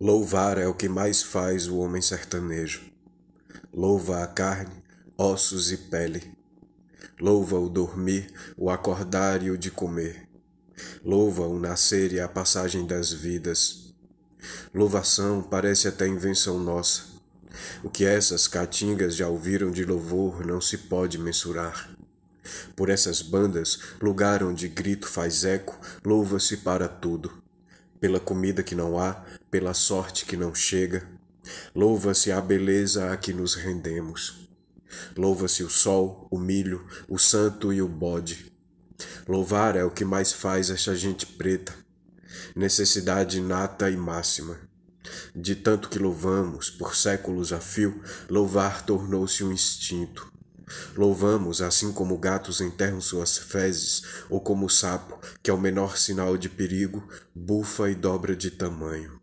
Louvar é o que mais faz o homem sertanejo. Louva a carne, ossos e pele. Louva o dormir, o acordar e o de comer. Louva o nascer e a passagem das vidas. Louvação parece até invenção nossa. O que essas caatingas já ouviram de louvor não se pode mensurar. Por essas bandas, lugar onde grito faz eco, louva-se para tudo pela comida que não há, pela sorte que não chega. Louva-se a beleza a que nos rendemos. Louva-se o sol, o milho, o santo e o bode. Louvar é o que mais faz esta gente preta. Necessidade inata e máxima. De tanto que louvamos, por séculos a fio, louvar tornou-se um instinto. Louvamos, assim como gatos enterram suas fezes, ou como o sapo, que ao é menor sinal de perigo, bufa e dobra de tamanho.